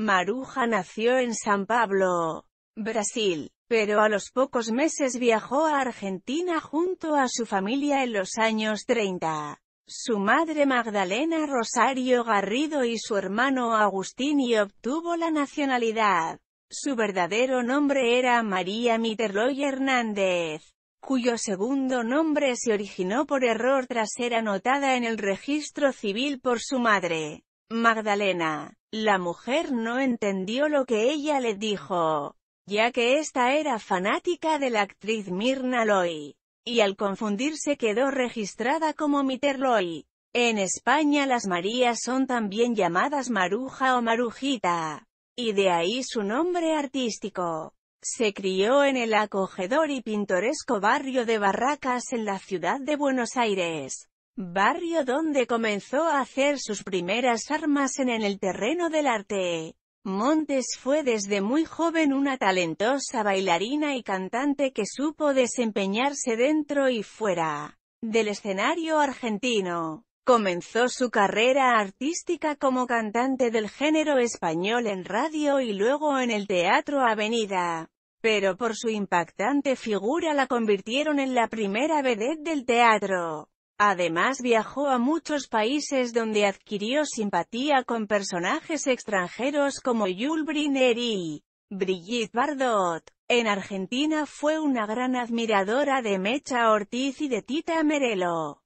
Maruja nació en San Pablo, Brasil, pero a los pocos meses viajó a Argentina junto a su familia en los años 30. Su madre Magdalena Rosario Garrido y su hermano Agustín y obtuvo la nacionalidad. Su verdadero nombre era María Miterloy Hernández, cuyo segundo nombre se originó por error tras ser anotada en el registro civil por su madre, Magdalena. La mujer no entendió lo que ella le dijo, ya que esta era fanática de la actriz Mirna Loy, y al confundirse quedó registrada como Mitterloy. En España las Marías son también llamadas Maruja o Marujita, y de ahí su nombre artístico. Se crió en el acogedor y pintoresco barrio de Barracas en la ciudad de Buenos Aires barrio donde comenzó a hacer sus primeras armas en el terreno del arte. Montes fue desde muy joven una talentosa bailarina y cantante que supo desempeñarse dentro y fuera del escenario argentino. Comenzó su carrera artística como cantante del género español en radio y luego en el Teatro Avenida. Pero por su impactante figura la convirtieron en la primera vedette del teatro. Además viajó a muchos países donde adquirió simpatía con personajes extranjeros como Jules Brineri, y Brigitte Bardot. En Argentina fue una gran admiradora de Mecha Ortiz y de Tita Merelo.